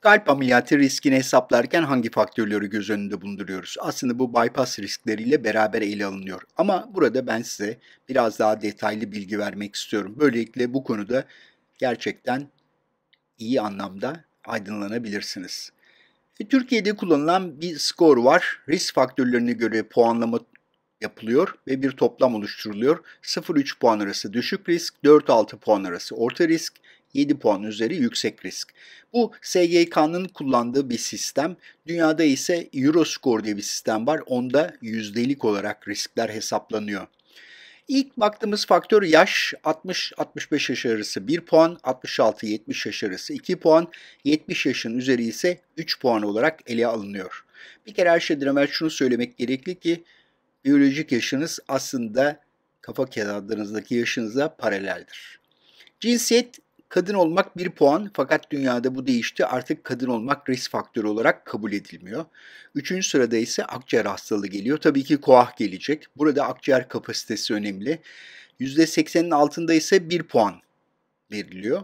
Kalp ameliyatı riskini hesaplarken hangi faktörleri göz önünde bulunduruyoruz? Aslında bu bypass riskleriyle beraber ele alınıyor. Ama burada ben size biraz daha detaylı bilgi vermek istiyorum. Böylelikle bu konuda gerçekten iyi anlamda aydınlanabilirsiniz. E, Türkiye'de kullanılan bir skor var. Risk faktörlerine göre puanlama yapılıyor ve bir toplam oluşturuluyor. 0-3 puan arası düşük risk, 4-6 puan arası orta risk, 7 puan üzeri yüksek risk. Bu SGK'nın kullandığı bir sistem. Dünyada ise Euroscore diye bir sistem var. Onda yüzdelik olarak riskler hesaplanıyor. İlk baktığımız faktör yaş 60-65 yaş arası 1 puan, 66-70 yaş arası 2 puan, 70 yaşın üzeri ise 3 puan olarak ele alınıyor. Bir kere her şeyden evvel şunu söylemek gerekli ki biyolojik yaşınız aslında kafa kağıdınızdaki yaşınıza paraleldir. Cinsiyet Kadın olmak bir puan fakat dünyada bu değişti. Artık kadın olmak risk faktörü olarak kabul edilmiyor. Üçüncü sırada ise akciğer hastalığı geliyor. Tabii ki koah gelecek. Burada akciğer kapasitesi önemli. %80'in altında ise bir puan veriliyor.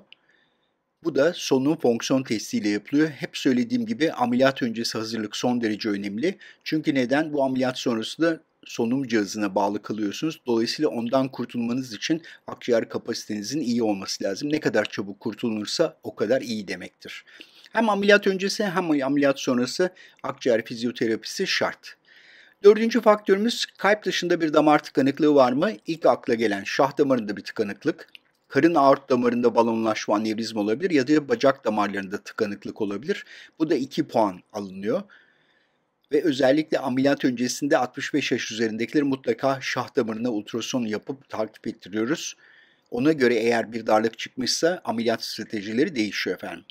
Bu da solunum fonksiyon testiyle yapılıyor. Hep söylediğim gibi ameliyat öncesi hazırlık son derece önemli. Çünkü neden? Bu ameliyat sonrası da solunum cihazına bağlı kalıyorsunuz. Dolayısıyla ondan kurtulmanız için akciğer kapasitenizin iyi olması lazım. Ne kadar çabuk kurtulunursa o kadar iyi demektir. Hem ameliyat öncesi hem ameliyat sonrası akciğer fizyoterapisi şart. Dördüncü faktörümüz kalp dışında bir damar tıkanıklığı var mı? İlk akla gelen şah damarında bir tıkanıklık, karın aort damarında balonlaşma anevrizm olabilir ya da bacak damarlarında tıkanıklık olabilir. Bu da 2 puan alınıyor ve özellikle ameliyat öncesinde 65 yaş üzerindekileri mutlaka şah damarına ultrason yapıp takip ettiriyoruz. Ona göre eğer bir darlık çıkmışsa ameliyat stratejileri değişiyor efendim.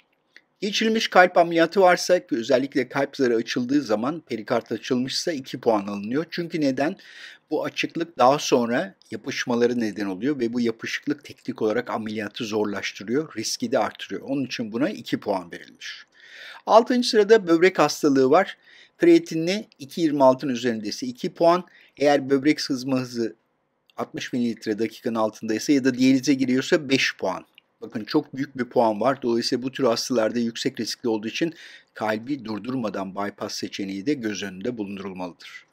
Geçirilmiş kalp ameliyatı varsa özellikle kalp zarı açıldığı zaman perikard açılmışsa 2 puan alınıyor. Çünkü neden? Bu açıklık daha sonra yapışmaları neden oluyor ve bu yapışıklık teknik olarak ameliyatı zorlaştırıyor, riski de artırıyor. Onun için buna 2 puan verilmiş. 6. sırada böbrek hastalığı var. Kreatinli 2.26'nın üzerindeyse 2 puan. Eğer böbrek sızma hızı 60 mililitre dakikanın altındaysa ya da diyalize giriyorsa 5 puan. Bakın çok büyük bir puan var. Dolayısıyla bu tür hastalarda yüksek riskli olduğu için kalbi durdurmadan bypass seçeneği de göz önünde bulundurulmalıdır.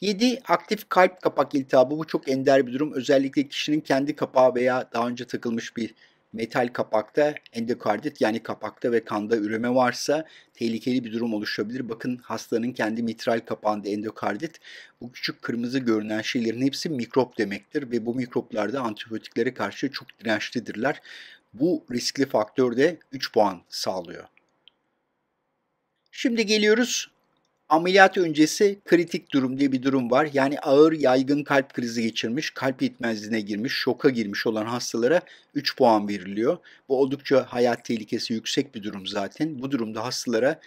7. Aktif kalp kapak iltihabı. Bu çok ender bir durum. Özellikle kişinin kendi kapağı veya daha önce takılmış bir metal kapakta endokardit yani kapakta ve kanda üreme varsa tehlikeli bir durum oluşabilir. Bakın hastanın kendi mitral kapağında endokardit bu küçük kırmızı görünen şeylerin hepsi mikrop demektir ve bu mikroplar da antibiyotiklere karşı çok dirençlidirler. Bu riskli faktör de 3 puan sağlıyor. Şimdi geliyoruz Ameliyat öncesi kritik durum diye bir durum var. Yani ağır yaygın kalp krizi geçirmiş, kalp yetmezliğine girmiş, şoka girmiş olan hastalara 3 puan veriliyor. Bu oldukça hayat tehlikesi yüksek bir durum zaten. Bu durumda hastalara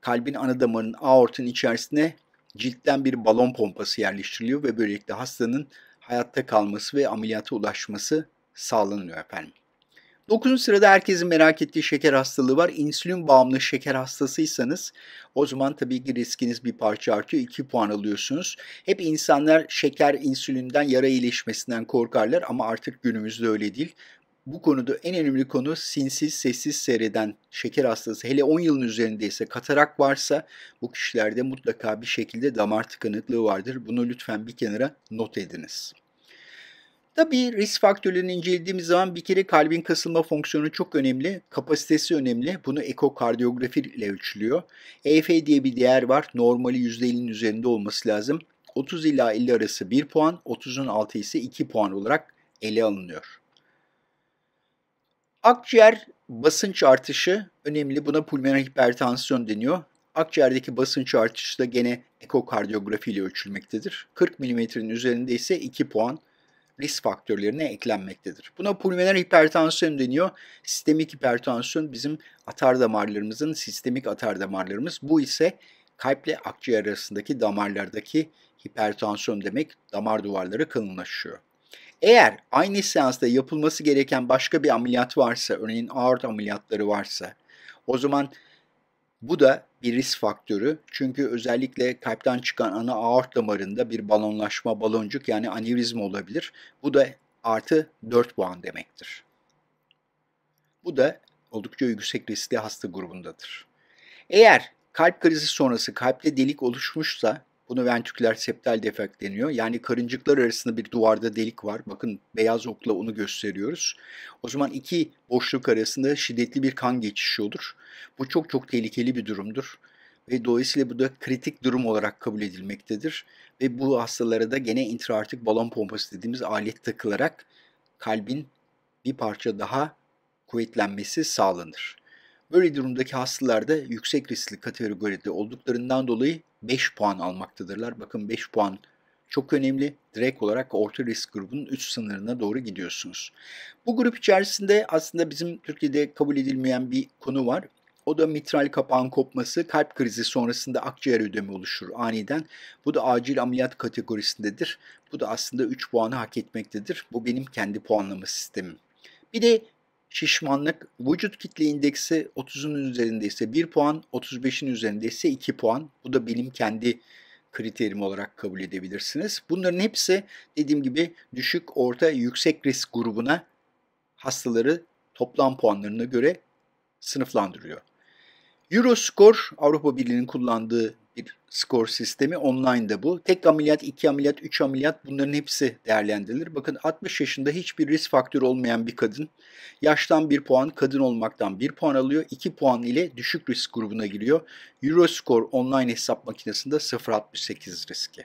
kalbin ana damarının aortun içerisine ciltten bir balon pompası yerleştiriliyor ve böylelikle hastanın hayatta kalması ve ameliyata ulaşması sağlanıyor efendim. 9. sırada herkesin merak ettiği şeker hastalığı var. İnsülin bağımlı şeker hastasıysanız o zaman tabii ki riskiniz bir parça artıyor. 2 puan alıyorsunuz. Hep insanlar şeker insülinden yara iyileşmesinden korkarlar ama artık günümüzde öyle değil. Bu konuda en önemli konu sinsiz, sessiz seyreden şeker hastası. Hele 10 yılın üzerindeyse katarak varsa bu kişilerde mutlaka bir şekilde damar tıkanıklığı vardır. Bunu lütfen bir kenara not ediniz. Tabii risk faktörlerini incelediğimiz zaman bir kere kalbin kasılma fonksiyonu çok önemli, kapasitesi önemli. Bunu ekokardiyografi ile ölçülüyor. EF diye bir değer var. Normali %50'nin üzerinde olması lazım. 30 ila 50 arası 1 puan, 30'un altı ise 2 puan olarak ele alınıyor. Akciğer basınç artışı önemli. Buna pulmoner hipertansiyon deniyor. Akciğerdeki basınç artışı da gene ekokardiyografi ile ölçülmektedir. 40 milimetrenin üzerinde ise 2 puan, risk faktörlerine eklenmektedir. Buna pulmoner hipertansiyon deniyor. Sistemik hipertansiyon bizim atar damarlarımızın sistemik atar damarlarımız. Bu ise kalple akciğer arasındaki damarlardaki hipertansiyon demek damar duvarları kalınlaşıyor. Eğer aynı seansta yapılması gereken başka bir ameliyat varsa, örneğin aort ameliyatları varsa, o zaman bu da bir risk faktörü. Çünkü özellikle kalpten çıkan ana aort damarında bir balonlaşma, baloncuk yani anevrizm olabilir. Bu da artı 4 puan demektir. Bu da oldukça yüksek riskli hasta grubundadır. Eğer kalp krizi sonrası kalpte delik oluşmuşsa bunu ventriküler septal defekt deniyor. Yani karıncıklar arasında bir duvarda delik var. Bakın beyaz okla onu gösteriyoruz. O zaman iki boşluk arasında şiddetli bir kan geçişi olur. Bu çok çok tehlikeli bir durumdur. Ve dolayısıyla bu da kritik durum olarak kabul edilmektedir. Ve bu hastalara da gene intraartik balon pompası dediğimiz alet takılarak kalbin bir parça daha kuvvetlenmesi sağlanır. Böyle durumdaki hastalarda yüksek riskli kategoride olduklarından dolayı 5 puan almaktadırlar. Bakın 5 puan çok önemli. Direkt olarak orta risk grubunun üst sınırına doğru gidiyorsunuz. Bu grup içerisinde aslında bizim Türkiye'de kabul edilmeyen bir konu var. O da mitral kapağın kopması, kalp krizi sonrasında akciğer ödemi oluşur aniden. Bu da acil ameliyat kategorisindedir. Bu da aslında 3 puanı hak etmektedir. Bu benim kendi puanlama sistemim. Bir de şişmanlık, vücut kitle indeksi 30'un üzerinde ise 1 puan, 35'in üzerinde ise 2 puan. Bu da benim kendi kriterim olarak kabul edebilirsiniz. Bunların hepsi dediğim gibi düşük, orta, yüksek risk grubuna hastaları toplam puanlarına göre sınıflandırıyor. Euroscore Avrupa Birliği'nin kullandığı bir skor sistemi. Online de bu. Tek ameliyat, iki ameliyat, üç ameliyat bunların hepsi değerlendirilir. Bakın 60 yaşında hiçbir risk faktörü olmayan bir kadın yaştan bir puan, kadın olmaktan bir puan alıyor. iki puan ile düşük risk grubuna giriyor. Euroscore online hesap makinesinde 0.68 riski.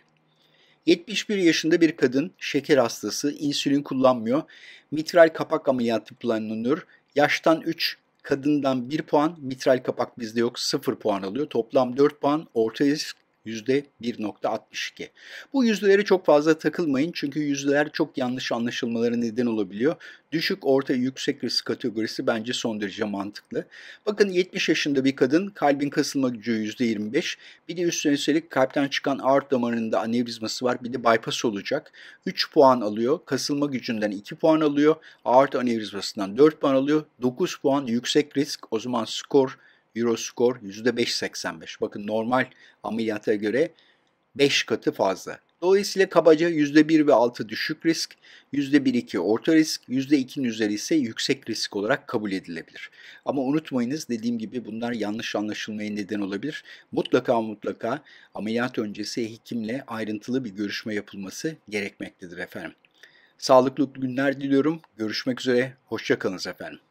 71 yaşında bir kadın şeker hastası, insülin kullanmıyor, mitral kapak ameliyatı planlanıyor, yaştan 3, kadından 1 puan, mitral kapak bizde yok 0 puan alıyor. Toplam 4 puan, orta risk %1.62. Bu yüzdelere çok fazla takılmayın çünkü yüzdeler çok yanlış anlaşılmalara neden olabiliyor. Düşük, orta, yüksek risk kategorisi bence son derece mantıklı. Bakın 70 yaşında bir kadın kalbin kasılma gücü %25. Bir de üstüne üstelik kalpten çıkan aort damarında anevrizması var. Bir de bypass olacak. 3 puan alıyor. Kasılma gücünden 2 puan alıyor. Aort anevrizmasından 4 puan alıyor. 9 puan yüksek risk. O zaman skor Euroscore %5.85. Bakın normal ameliyata göre 5 katı fazla. Dolayısıyla kabaca %1 ve 6 düşük risk, %1-2 orta risk, %2'nin üzeri ise yüksek risk olarak kabul edilebilir. Ama unutmayınız dediğim gibi bunlar yanlış anlaşılmaya neden olabilir. Mutlaka mutlaka ameliyat öncesi hekimle ayrıntılı bir görüşme yapılması gerekmektedir efendim. Sağlıklı günler diliyorum. Görüşmek üzere. Hoşçakalınız efendim.